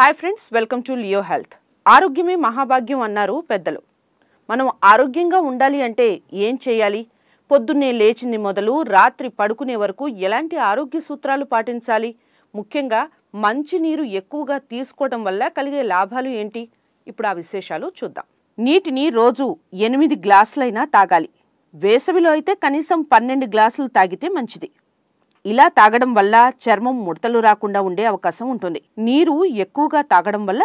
hi friends welcome to Leo health ఆరోగ్యమే మహాభాగ్యం అన్నారు పెద్దలు మనం ఆరోగ్యంగా ఉండాలి అంటే ఏం చేయాలి పొద్దున్నే లేచింది మొదలు రాత్రి పడుకునే వరకు ఎలాంటి ఆరోగ్య సూత్రాలు పాటించాలి ముఖ్యంగా మంచినీరు ఎక్కువగా తీసుకోవడం వల్ల కలిగే లాభాలు ఏంటి ఇప్పుడు ఆ విశేషాలు చూద్దాం నీటిని రోజు ఎనిమిది గ్లాసులైనా తాగాలి వేసవిలో అయితే కనీసం పన్నెండు గ్లాసులు తాగితే మంచిది ఇలా తాగడం వల్ల చర్మం ముడతలు రాకుండా ఉండే అవకాశం ఉంటుంది నీరు ఎక్కువగా తాగడం వల్ల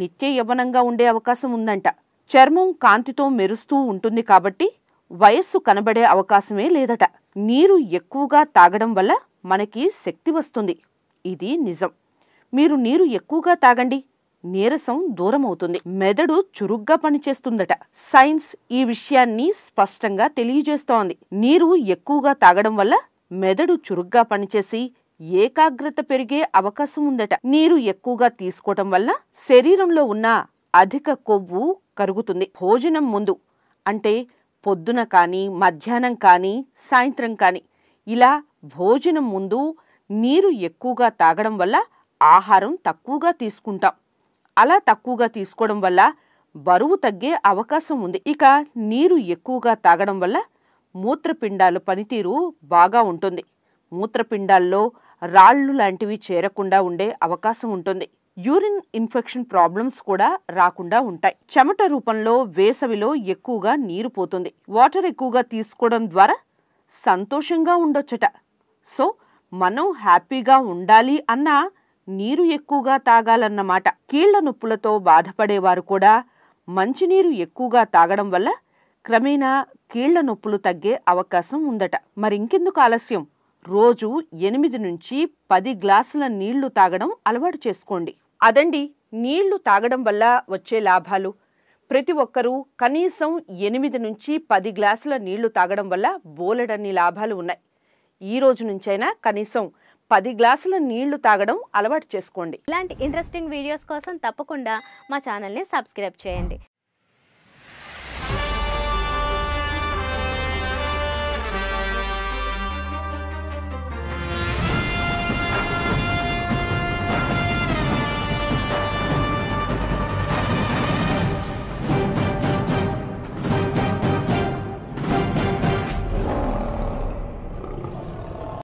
నిత్య యవ్వనంగా ఉండే అవకాశం ఉందంట చర్మం కాంతితో మెరుస్తూ ఉంటుంది కాబట్టి వయస్సు కనబడే అవకాశమే లేదట నీరు ఎక్కువగా తాగడం వల్ల మనకి శక్తి వస్తుంది ఇది నిజం మీరు నీరు ఎక్కువగా తాగండి నీరసం దూరం అవుతుంది మెదడు చురుగ్గా పనిచేస్తుందట సైన్స్ ఈ విషయాన్ని స్పష్టంగా తెలియజేస్తోంది నీరు ఎక్కువగా తాగడం వల్ల మెదడు చురుగ్గా పనిచేసి ఏకాగ్రత పెరిగే అవకాశం ఉందట నీరు ఎక్కువగా తీసుకోవటం వల్ల శరీరంలో ఉన్న అధిక కొవ్వు కరుగుతుంది భోజనం ముందు అంటే పొద్దున కానీ మధ్యాహ్నం కానీ సాయంత్రం కానీ ఇలా భోజనం ముందు నీరు ఎక్కువగా తాగడం వల్ల ఆహారం తక్కువగా తీసుకుంటాం అలా తక్కువగా తీసుకోవడం వల్ల బరువు తగ్గే అవకాశం ఉంది ఇక నీరు ఎక్కువగా తాగడం వల్ల మూత్రపిండాలు పనితీరు బాగా ఉంటుంది మూత్రపిండాల్లో రాళ్ళు లాంటివి చేరకుండా ఉండే అవకాశం ఉంటుంది యూరిన్ ఇన్ఫెక్షన్ ప్రాబ్లమ్స్ కూడా రాకుండా ఉంటాయి చెమట రూపంలో వేసవిలో ఎక్కువగా నీరు పోతుంది వాటర్ ఎక్కువగా తీసుకోవడం ద్వారా సంతోషంగా ఉండొచ్చట సో మనం హ్యాపీగా ఉండాలి అన్నా నీరు ఎక్కువగా తాగాలన్నమాట కీళ్ల నొప్పులతో బాధపడేవారు కూడా మంచినీరు ఎక్కువగా తాగడం వల్ల క్రమేణా కీళ్ల నొప్పులు తగ్గే అవకాశం ఉందట మరింకెందుకు ఆలస్యం రోజు ఎనిమిది నుంచి పది గ్లాసుల నీళ్లు తాగడం అలవాటు చేసుకోండి అదండి నీళ్లు తాగడం వల్ల వచ్చే లాభాలు ప్రతి ఒక్కరూ కనీసం ఎనిమిది నుంచి పది గ్లాసుల నీళ్లు తాగడం వల్ల బోలెడన్ని లాభాలు ఉన్నాయి ఈ రోజు నుంచైనా కనీసం పది గ్లాసుల నీళ్లు తాగడం అలవాటు చేసుకోండి ఇలాంటి ఇంట్రెస్టింగ్ వీడియోస్ కోసం తప్పకుండా మా ఛానల్ని సబ్స్క్రైబ్ చేయండి